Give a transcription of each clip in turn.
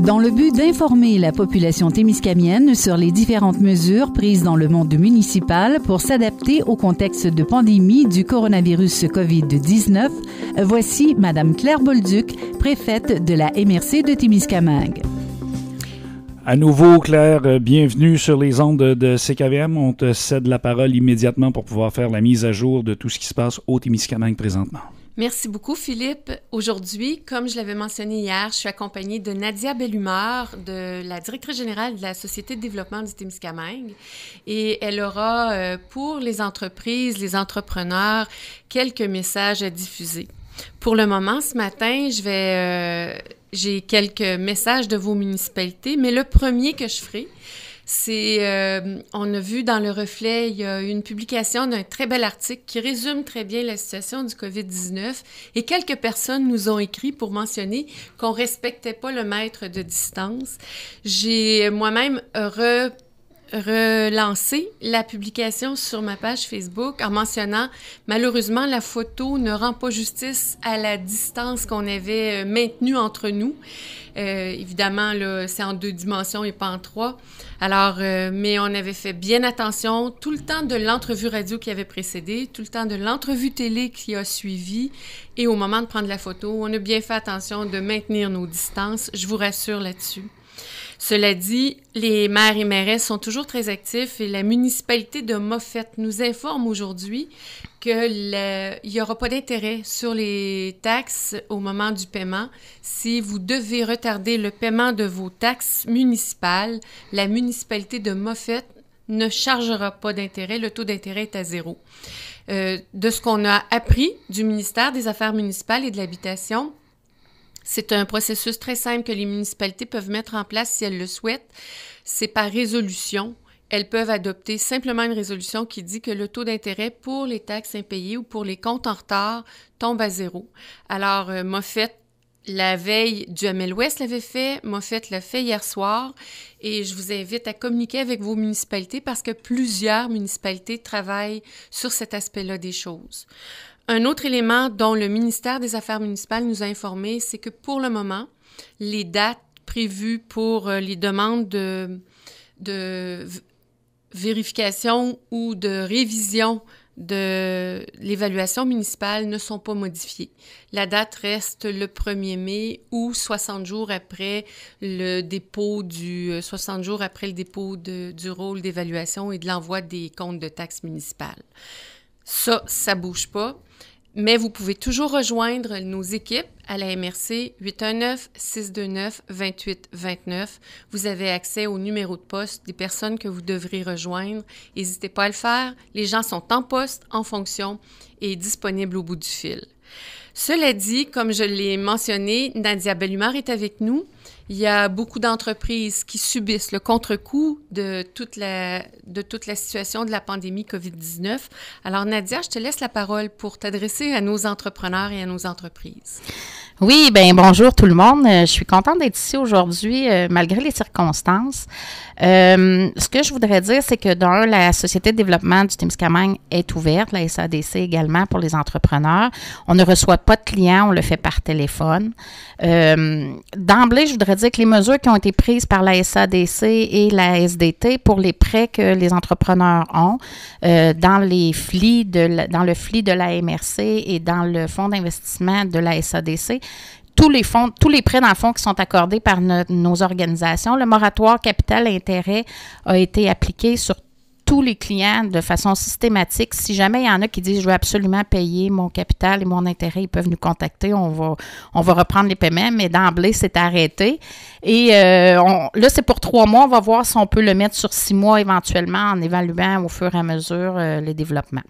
dans le but d'informer la population témiscamienne sur les différentes mesures prises dans le monde municipal pour s'adapter au contexte de pandémie du coronavirus COVID-19. Voici Madame Claire Bolduc, préfète de la MRC de Témiscamingue. À nouveau, Claire, euh, bienvenue sur les ondes de CKVM. On te cède la parole immédiatement pour pouvoir faire la mise à jour de tout ce qui se passe au Témiscamingue présentement. Merci beaucoup, Philippe. Aujourd'hui, comme je l'avais mentionné hier, je suis accompagnée de Nadia Bellumeur, de la directrice générale de la Société de développement du Témiscamingue. Et elle aura euh, pour les entreprises, les entrepreneurs, quelques messages à diffuser. Pour le moment, ce matin, je vais, euh, j'ai quelques messages de vos municipalités, mais le premier que je ferai, c'est, euh, on a vu dans le reflet, il y a une publication d'un très bel article qui résume très bien la situation du COVID-19 et quelques personnes nous ont écrit pour mentionner qu'on respectait pas le maître de distance. J'ai moi-même re relancer la publication sur ma page Facebook en mentionnant malheureusement la photo ne rend pas justice à la distance qu'on avait euh, maintenue entre nous. Euh, évidemment, là, c'est en deux dimensions et pas en trois. Alors, euh, mais on avait fait bien attention tout le temps de l'entrevue radio qui avait précédé, tout le temps de l'entrevue télé qui a suivi et au moment de prendre la photo, on a bien fait attention de maintenir nos distances. Je vous rassure là-dessus. Cela dit, les maires et mairesses sont toujours très actifs et la municipalité de Moffett nous informe aujourd'hui qu'il n'y aura pas d'intérêt sur les taxes au moment du paiement. Si vous devez retarder le paiement de vos taxes municipales, la municipalité de Moffett ne chargera pas d'intérêt. Le taux d'intérêt est à zéro. Euh, de ce qu'on a appris du ministère des Affaires municipales et de l'Habitation, c'est un processus très simple que les municipalités peuvent mettre en place si elles le souhaitent. C'est par résolution. Elles peuvent adopter simplement une résolution qui dit que le taux d'intérêt pour les taxes impayées ou pour les comptes en retard tombe à zéro. Alors, euh, Moffett la veille du ML West l'avait fait, Moffett l'a fait hier soir et je vous invite à communiquer avec vos municipalités parce que plusieurs municipalités travaillent sur cet aspect-là des choses. Un autre élément dont le ministère des Affaires municipales nous a informé, c'est que pour le moment, les dates prévues pour euh, les demandes de, vérification ou de révision de l'évaluation municipale ne sont pas modifiées. La date reste le 1er mai ou 60 jours après le dépôt du 60 euh, jours après le dépôt du rôle d'évaluation et de l'envoi des comptes de taxes municipales. Ça, ça bouge pas. Mais vous pouvez toujours rejoindre nos équipes à la MRC 819-629-2829. Vous avez accès au numéro de poste des personnes que vous devrez rejoindre. N'hésitez pas à le faire. Les gens sont en poste, en fonction et disponibles au bout du fil. Cela dit, comme je l'ai mentionné, Nadia Bellumard est avec nous. Il y a beaucoup d'entreprises qui subissent le contre-coup de, toute la, de toute la situation de la pandémie COVID-19. Alors, Nadia, je te laisse la parole pour t'adresser à nos entrepreneurs et à nos entreprises. Oui, ben bonjour tout le monde. Euh, je suis contente d'être ici aujourd'hui, euh, malgré les circonstances. Euh, ce que je voudrais dire, c'est que d'un, la Société de développement du Témiscamingue est ouverte, la SADC également pour les entrepreneurs. On ne reçoit pas de clients, on le fait par téléphone. D'emblée, je voudrais dire que les mesures qui ont été prises par la SADC et la SDT pour les prêts que les entrepreneurs ont euh, dans, les de dans le FLI de la MRC et dans le fonds d'investissement de la SADC, tous les fonds, tous les prêts dans le fond qui sont accordés par nos organisations. Le moratoire capital intérêt a été appliqué sur tous les clients de façon systématique. Si jamais il y en a qui disent je veux absolument payer mon capital et mon intérêt, ils peuvent nous contacter. On va, on va reprendre les paiements, mais d'emblée, c'est arrêté. Et euh, là, c'est pour trois mois. On va voir si on peut le mettre sur six mois éventuellement en évaluant au fur et à mesure euh, les développements.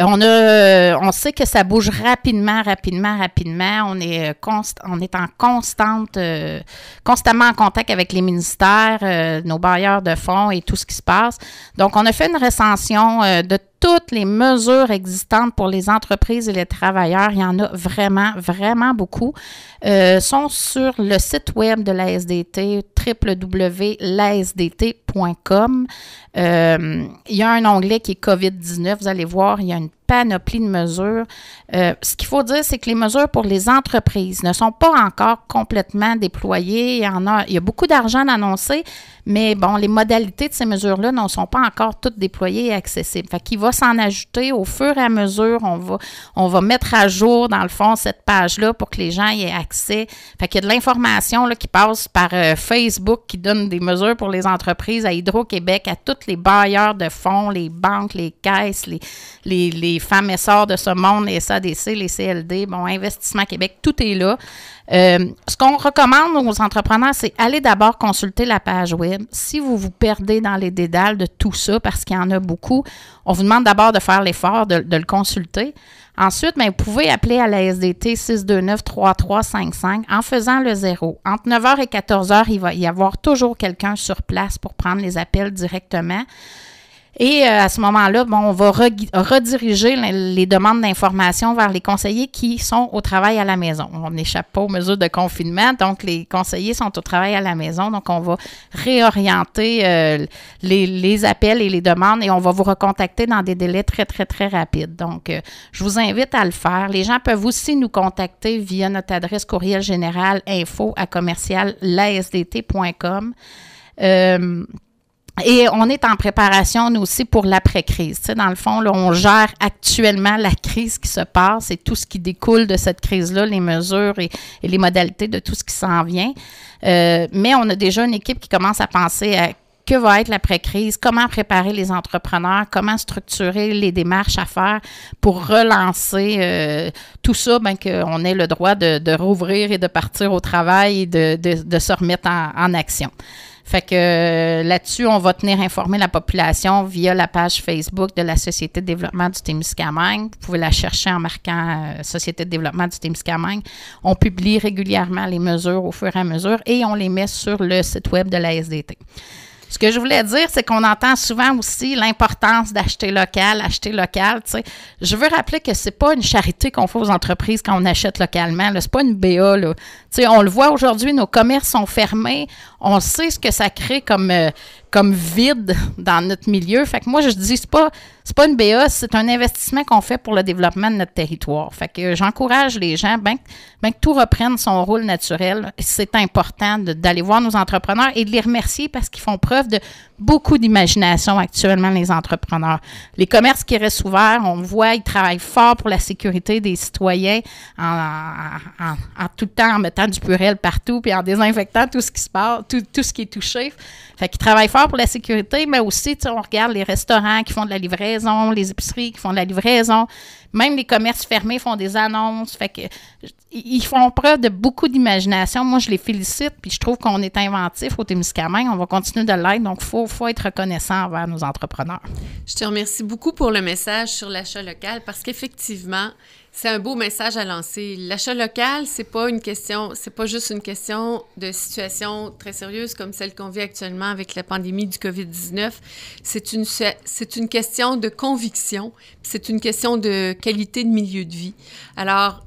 Euh, on, a, on sait que ça bouge rapidement, rapidement, rapidement. On est, euh, const, on est en constante, euh, constamment en contact avec les ministères, nos bailleurs de fonds et tout ce qui se passe. Donc, on a fait une recension de toutes les mesures existantes pour les entreprises et les travailleurs, il y en a vraiment, vraiment beaucoup, euh, sont sur le site web de la SDT, www.lasdt.com. Euh, il y a un onglet qui est COVID-19. Vous allez voir, il y a une panoplie de mesures. Euh, ce qu'il faut dire, c'est que les mesures pour les entreprises ne sont pas encore complètement déployées. Il y, a, beaucoup d'argent annoncé, mais bon, les modalités de ces mesures-là ne sont pas encore toutes déployées et accessibles. Fait qu'il va s'en ajouter au fur et à mesure. On va, on va mettre à jour, dans le fond, cette page-là pour que les gens aient accès. Fait qu'il y a de l'information qui passe par euh, Facebook qui donne des mesures pour les entreprises à Hydro-Québec, à tous les bailleurs de fonds, les banques, les caisses, les, les les femmes de ce monde, les SADC, les CLD, bon, Investissement Québec, tout est là. Euh, ce qu'on recommande aux entrepreneurs, c'est aller d'abord consulter la page web. Si vous vous perdez dans les dédales de tout ça, parce qu'il y en a beaucoup, on vous demande d'abord de faire l'effort de, le consulter. Ensuite, mais ben, vous pouvez appeler à la SDT 629-3355 en faisant le zéro. Entre 9h et 14h, il va y avoir toujours quelqu'un sur place pour prendre les appels directement. Et euh, à ce moment-là, bon, on va rediriger les demandes d'information vers les conseillers qui sont au travail à la maison. On n'échappe pas aux mesures de confinement, donc les conseillers sont au travail à la maison, donc on va réorienter euh, les, appels et les demandes et on va vous recontacter dans des délais très, très, très rapides. Donc, euh, je vous invite à le faire. Les gens peuvent aussi nous contacter via notre adresse courriel générale info à commercial et on est en préparation, nous aussi, pour l'après-crise. dans le fond, là, on gère actuellement la crise qui se passe et tout ce qui découle de cette crise-là, les mesures et, les modalités de tout ce qui s'en vient. Euh, mais on a déjà une équipe qui commence à penser à que va être l'après-crise, comment préparer les entrepreneurs, comment structurer les démarches à faire pour relancer euh, tout ça, ben, qu'on ait le droit de, rouvrir et de partir au travail et de, se remettre en action. Fait que euh, là-dessus, on va tenir informé la population via la page Facebook de la Société de développement du Témiscamingue. Vous pouvez la chercher en marquant euh, Société de développement du Témiscamingue. On publie régulièrement les mesures au fur et à mesure et on les met sur le site web de la SDT. Ce que je voulais dire, c'est qu'on entend souvent aussi l'importance d'acheter local, acheter local. Je veux rappeler que c'est pas une charité qu'on fait aux entreprises quand on achète localement. n'est pas une BA. Là. On le voit aujourd'hui, nos commerces sont fermés. On sait ce que ça crée comme euh, comme vide dans notre milieu. Fait que moi, je dis, c'est pas, c'est pas une BA, c'est un investissement qu'on fait pour le développement de notre territoire. Fait que j'encourage les gens, bien que tout reprenne son rôle naturel. C'est important d'aller voir nos entrepreneurs et de les remercier parce qu'ils font preuve de beaucoup d'imagination actuellement, les entrepreneurs. Les commerces qui restent ouverts, on voit, ils travaillent fort pour la sécurité des citoyens en, tout le temps en mettant du purel partout puis en désinfectant tout ce qui se passe, tout, tout ce qui est touché. Fait qu'ils travaillent fort pour la sécurité, mais aussi, tu on regarde les restaurants qui font de la livraison, les épiceries qui font de la livraison, même les commerces fermés font des annonces. Fait que ils font preuve de beaucoup d'imagination. Moi, je les félicite, puis je trouve qu'on est inventif au Témiscamingue. On va continuer de l'être, donc il faut, faut, être reconnaissant envers nos entrepreneurs. Je te remercie beaucoup pour le message sur l'achat local parce qu'effectivement, c'est un beau message à lancer. L'achat local, c'est pas une question, c'est pas juste une question de situation très sérieuse comme celle qu'on vit actuellement avec la pandémie du Covid-19. C'est une, c'est une question de conviction, c'est une question de qualité de milieu de vie. Alors,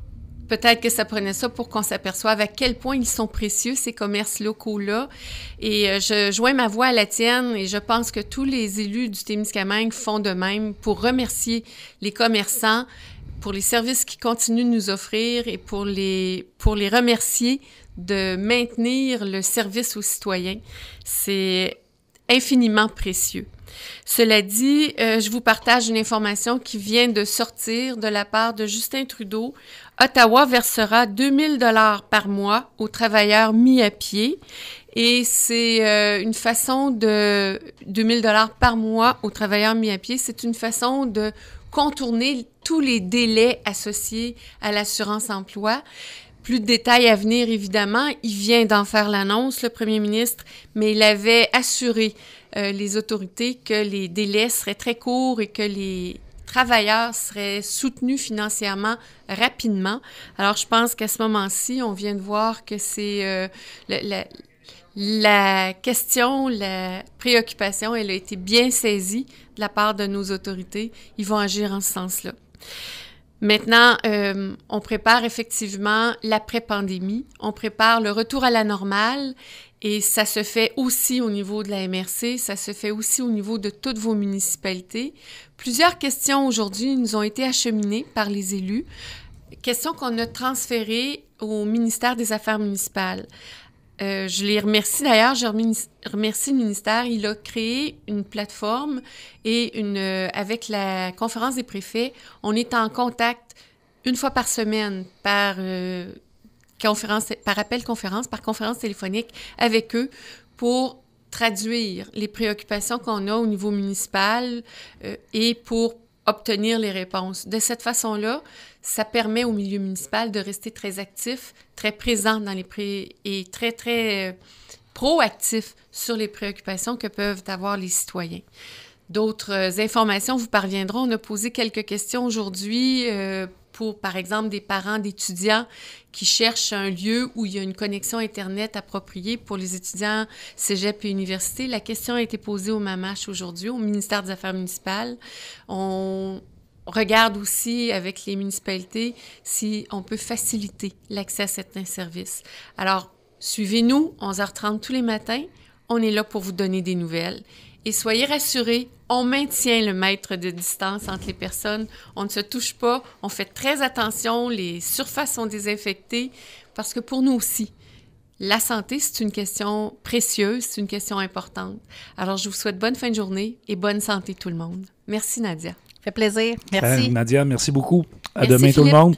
peut-être que ça prenait ça pour qu'on s'aperçoive à quel point ils sont précieux, ces commerces locaux-là. Et euh, je joins ma voix à la tienne et je pense que tous les élus du Témiscamingue font de même pour remercier les commerçants, pour les services qu'ils continuent de nous offrir et pour les, pour les remercier de maintenir le service aux citoyens. C'est infiniment précieux. Cela dit, euh, je vous partage une information qui vient de sortir de la part de Justin Trudeau. Ottawa versera 2000 dollars par mois aux travailleurs mis à pied et c'est euh, une façon de 2000 dollars par mois aux travailleurs mis à pied, c'est une façon de contourner tous les délais associés à l'assurance emploi. Plus de détails à venir, évidemment. Il vient d'en faire l'annonce, le premier ministre, mais il avait assuré euh, les autorités que les délais seraient très courts et que les travailleurs seraient soutenus financièrement rapidement. Alors, je pense qu'à ce moment-ci, on vient de voir que c'est euh, la, la question, la préoccupation, elle a été bien saisie de la part de nos autorités, ils vont agir en ce sens-là. Maintenant, euh, on prépare effectivement l'après-pandémie, on prépare le retour à la normale et ça se fait aussi au niveau de la MRC, ça se fait aussi au niveau de toutes vos municipalités. Plusieurs questions aujourd'hui nous ont été acheminées par les élus, questions qu'on a transférées au ministère des Affaires municipales. Euh, je les remercie d'ailleurs, je remercie le ministère. Il a créé une plateforme et une, euh, avec la conférence des préfets, on est en contact une fois par semaine par, euh, conférence, par appel conférence, par conférence téléphonique avec eux pour traduire les préoccupations qu'on a au niveau municipal et pour obtenir les réponses. De cette façon-là, ça permet au milieu municipal de rester très actif, très présent dans les pré et très, très euh, proactif sur les préoccupations que peuvent avoir les citoyens. D'autres euh, informations vous parviendront. On a posé quelques questions aujourd'hui euh, pour, par exemple, des parents d'étudiants qui cherchent un lieu où il y a une connexion Internet appropriée pour les étudiants cégep et université. La question a été posée au MAMACH aujourd'hui, au ministère des Affaires municipales. On regarde aussi avec les municipalités si on peut faciliter l'accès à certains services. Alors, suivez-nous, 11h30 tous les matins. On est là pour vous donner des nouvelles et soyez rassurés, on maintient le mètre de distance entre les personnes, on ne se touche pas, on fait très attention, les surfaces sont désinfectées, parce que pour nous aussi, la santé, c'est une question précieuse, c'est une question importante. Alors, je vous souhaite bonne fin de journée et bonne santé tout le monde. Merci, Nadia. Ça fait plaisir. Merci. Nadia, merci beaucoup. À demain tout le monde.